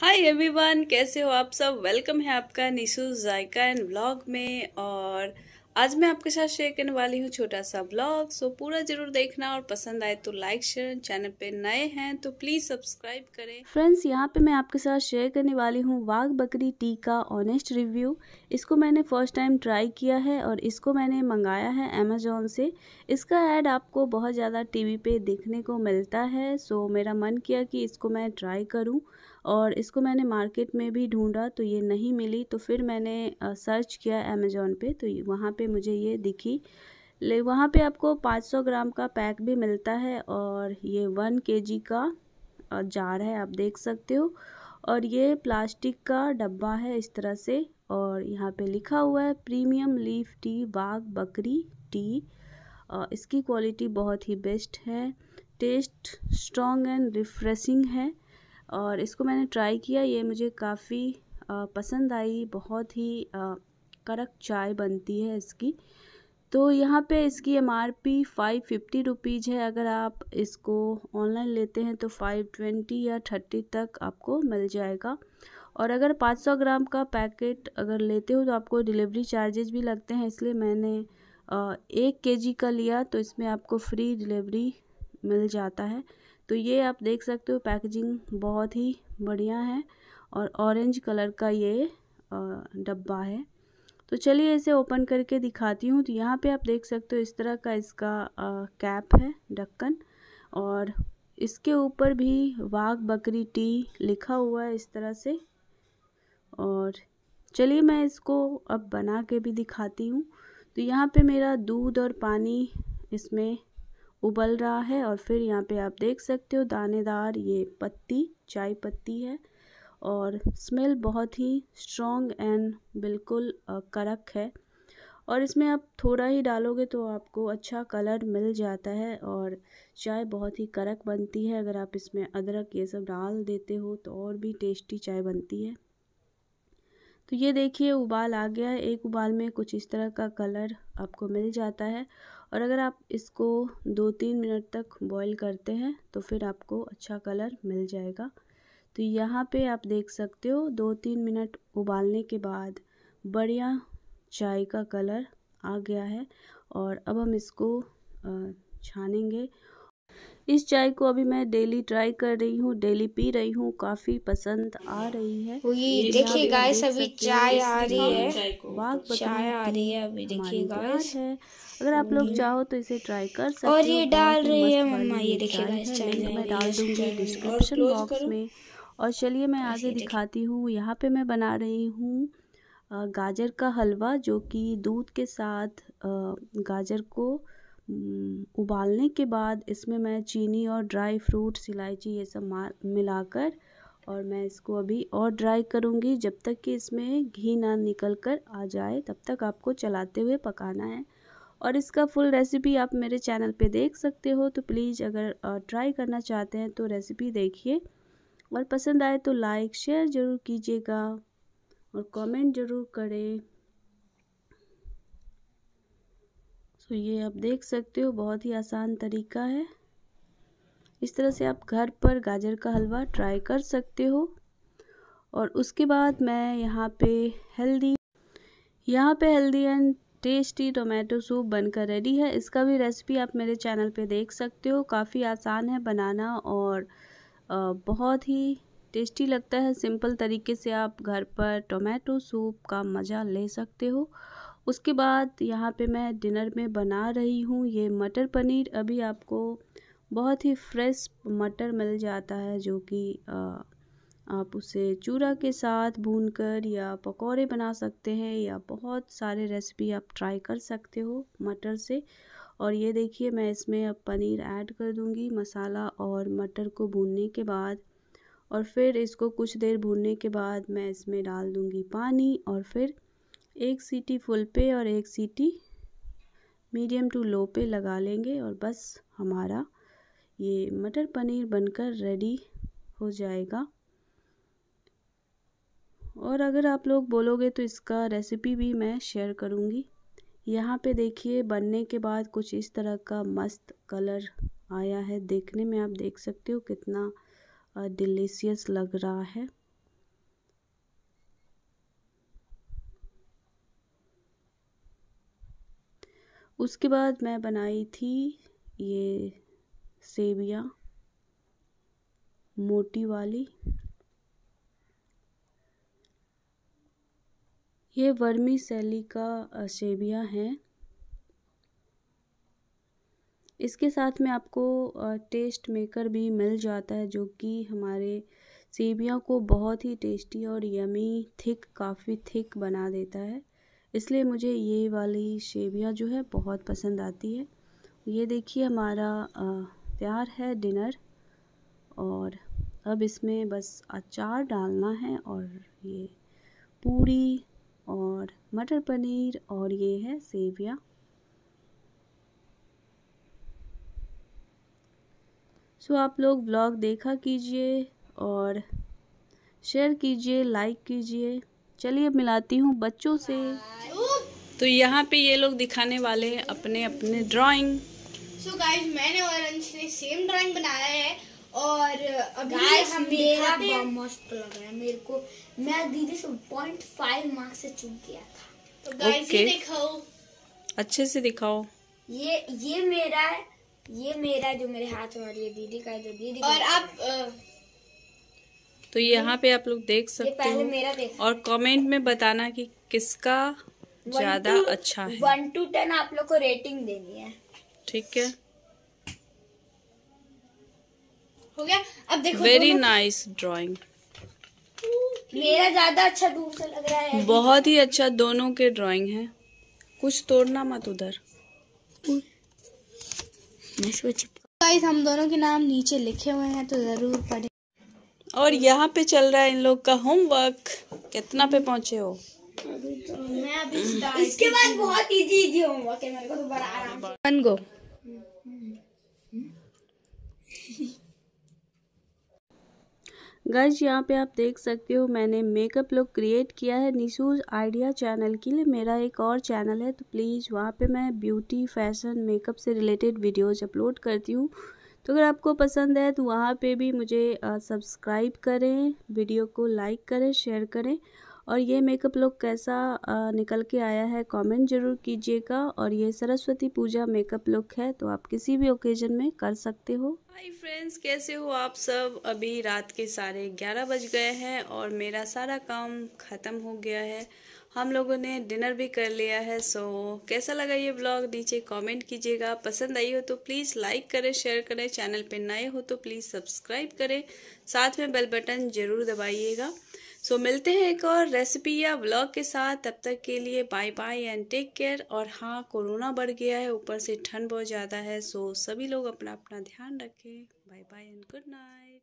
Hi everyone कैसे हो आप सब वेलकम है आपका निशु जायका एंड व्लॉग में और आज मैं आपके साथ शेयर करने वाली हूँ छोटा सा ब्लॉग सो पूरा जरूर देखना और पसंद आए तो लाइक शेयर चैनल पे नए हैं तो प्लीज़ सब्सक्राइब करें फ्रेंड्स यहाँ पे मैं आपके साथ शेयर करने वाली हूँ वाघ बकरी टी का ऑनेस्ट रिव्यू इसको मैंने फर्स्ट टाइम ट्राई किया है और इसको मैंने मंगाया है अमेजोन से इसका एड आपको बहुत ज़्यादा टी वी देखने को मिलता है सो मेरा मन किया कि इसको मैं ट्राई करूँ और इसको मैंने मार्केट में भी ढूंढा तो ये नहीं मिली तो फिर मैंने सर्च किया अमेज़ोन पे तो वहाँ पे मुझे ये दिखी ले वहाँ पे आपको 500 ग्राम का पैक भी मिलता है और ये वन के का जार है आप देख सकते हो और ये प्लास्टिक का डब्बा है इस तरह से और यहाँ पे लिखा हुआ है प्रीमियम लीफ टी बाघ बकरी टी इसकी क्वालिटी बहुत ही बेस्ट है टेस्ट स्ट्रॉन्ग एंड रिफ्रेशिंग है और इसको मैंने ट्राई किया ये मुझे काफ़ी पसंद आई बहुत ही कड़क चाय बनती है इसकी तो यहाँ पे इसकी M R P five fifty rupees है अगर आप इसको ऑनलाइन लेते हैं तो फाइव ट्वेंटी या थर्टी तक आपको मिल जाएगा और अगर पाँच सौ ग्राम का पैकेट अगर लेते हो तो आपको डिलीवरी चार्जेज भी लगते हैं इसलिए मैंने एक के जी का लिया तो इसमें आपको फ्री डिलीवरी मिल जाता है तो ये आप देख सकते हो पैकेजिंग बहुत ही बढ़िया है और ऑरेंज कलर का ये डब्बा है तो चलिए इसे ओपन करके दिखाती हूँ तो यहाँ पे आप देख सकते हो इस तरह का इसका कैप है ढक्कन और इसके ऊपर भी वाघ बकरी टी लिखा हुआ है इस तरह से और चलिए मैं इसको अब बना के भी दिखाती हूँ तो यहाँ पे मेरा दूध और पानी इसमें उबल रहा है और फिर यहाँ पे आप देख सकते हो दानेदार ये पत्ती चाय पत्ती है और स्मेल बहुत ही स्ट्रॉन्ग एंड बिल्कुल कड़क है और इसमें आप थोड़ा ही डालोगे तो आपको अच्छा कलर मिल जाता है और चाय बहुत ही कड़क बनती है अगर आप इसमें अदरक ये सब डाल देते हो तो और भी टेस्टी चाय बनती है तो ये देखिए उबाल आ गया है एक उबाल में कुछ इस तरह का कलर आपको मिल जाता है और अगर आप इसको दो तीन मिनट तक बॉईल करते हैं तो फिर आपको अच्छा कलर मिल जाएगा तो यहाँ पे आप देख सकते हो दो तीन मिनट उबालने के बाद बढ़िया चाय का कलर आ गया है और अब हम इसको छानेंगे इस चाय को अभी मैं डेली ट्राई कर रही हूँ डेली पी रही हूँ काफी पसंद आ रही है ये देखिए गाइस अभी चाय आ रही है बाग चाय आ रही है अभी देखिए गाइस है अगर आप लोग चाहो तो इसे ट्राई कर सकते और ये डाल रही है मम्मा ये देखिए गाइस चाय मैं डाल दूंगी डिस्क्रिप्शन बॉक्स में और चलिए मैं आगे दिखाती हूँ यहाँ पे मैं बना रही हूँ गाजर का हलवा जो कि दूध के साथ गाजर को उबालने के बाद इसमें मैं चीनी और ड्राई फ्रूट्स इलायची ये सब मार मिलाकर और मैं इसको अभी और ड्राई करूँगी जब तक कि इसमें घी ना निकल कर आ जाए तब तक आपको चलाते हुए पकाना है और इसका फुल रेसिपी आप मेरे चैनल पे देख सकते हो तो प्लीज़ अगर ट्राई करना चाहते हैं तो रेसिपी देखिए और पसंद आए तो लाइक शेयर ज़रूर कीजिएगा और कमेंट ज़रूर करें तो ये आप देख सकते हो बहुत ही आसान तरीका है इस तरह से आप घर पर गाजर का हलवा ट्राई कर सकते हो और उसके बाद मैं यहाँ पे हेल्दी यहाँ पे healthy and tasty tomato soup बनकर रेडी है इसका भी रेसिपी आप मेरे चैनल पे देख सकते हो काफ़ी आसान है बनाना और बहुत ही टेस्टी लगता है सिंपल तरीके से आप घर पर टोमेटो सूप का मज़ा ले सकते हो उसके बाद यहाँ पे मैं डिनर में बना रही हूँ ये मटर पनीर अभी आपको बहुत ही फ्रेश मटर मिल जाता है जो कि आप उसे चूरा के साथ भून कर या पकौड़े बना सकते हैं या बहुत सारे रेसिपी आप ट्राई कर सकते हो मटर से और ये देखिए मैं इसमें अब पनीर ऐड कर दूंगी मसाला और मटर को भूनने के बाद और फिर इसको कुछ देर भूनने के बाद मैं इसमें डाल दूंगी पानी और फिर एक सीटी फुल पे और एक सीटी मीडियम टू लो पे लगा लेंगे और बस हमारा ये मटर पनीर बनकर रेडी हो जाएगा और अगर आप लोग बोलोगे तो इसका रेसिपी भी मैं शेयर करूँगी यहाँ पे देखिए बनने के बाद कुछ इस तरह का मस्त कलर आया है देखने में आप देख सकते हो कितना डिलीशियस लग रहा है उसके बाद मैं बनाई थी ये सेवियां मोटी वाली ये वर्मी सैली का सेवियाँ हैं इसके साथ में आपको टेस्ट मेकर भी मिल जाता है जो कि हमारे सेवियाँ को बहुत ही टेस्टी और यमी थिक काफ़ी थिक बना देता है इसलिए मुझे ये वाली सेवियाँ जो है बहुत पसंद आती है ये देखिए हमारा तैयार है डिनर और अब इसमें बस अचार डालना है और ये पूरी और मटर पनीर और ये है सेवियाँ सो आप लोग ब्लॉग देखा कीजिए और शेयर कीजिए लाइक कीजिए चलिए मिलाती हूँ बच्चों से तो यहाँ पे ये लोग दिखाने वाले हैं अपने अपने ड्राइंग सो गाइस मैंने और अंश ने सेम ड्राइंग बनाया है और अभी हम मेरा बहुत मस्त लग रहा है मेरे को मैं दीदी से पॉइंट फाइव मार्क्स से चुन गया था तो गाइस okay. ये दिखाओ अच्छे से दिखाओ ये ये मेरा है ये मेरा जो मेरे हाथ में और ये दीदी का जो दीदी और आप तो यहाँ पे आप लोग देख सकते हो और कमेंट में बताना कि किसका ज्यादा अच्छा है वन टू टेन आप लोग को रेटिंग देनी है ठीक है हो गया अब देखो वेरी नाइस ड्रॉइंग मेरा ज्यादा अच्छा दूर से लग रहा है बहुत ही अच्छा दोनों के ड्राइंग है कुछ तोड़ना मत उधर गाइस हम दोनों के नाम नीचे लिखे हुए हैं तो जरूर पढ़े और यहाँ पे चल रहा है इन लोग का होमवर्क कितना पे पहुंचे हो इसके बाद बहुत इजी इजी होंगे मेरे को गर्ज तो यहाँ पे आप देख सकते हो मैंने मेकअप लुक क्रिएट किया है निशूज आइडिया चैनल के लिए मेरा एक और चैनल है तो प्लीज़ वहाँ पे मैं ब्यूटी फैशन मेकअप से रिलेटेड वीडियोज अपलोड करती हूँ तो अगर आपको पसंद है तो वहाँ पे भी मुझे सब्सक्राइब करें वीडियो को लाइक करें शेयर करें और ये मेकअप लुक कैसा निकल के आया है कमेंट ज़रूर कीजिएगा और ये सरस्वती पूजा मेकअप लुक है तो आप किसी भी ओकेज़न में कर सकते हो हाय फ्रेंड्स कैसे हो आप सब अभी रात के साढ़े ग्यारह बज गए हैं और मेरा सारा काम ख़त्म हो गया है हम लोगों ने डिनर भी कर लिया है सो कैसा लगा ये ब्लॉग नीचे कमेंट कीजिएगा पसंद आई हो तो प्लीज़ लाइक करें शेयर करें चैनल पर नए हो तो प्लीज़ सब्सक्राइब करें साथ में बेल बटन ज़रूर दबाइएगा सो so, मिलते हैं एक और रेसिपी या व्लॉग के साथ तब तक के लिए bye bye and take care और हाँ कोरोना बढ़ गया है ऊपर से ठंड बहुत ज़्यादा है सो so, सभी लोग अपना अपना ध्यान रखें bye bye and good night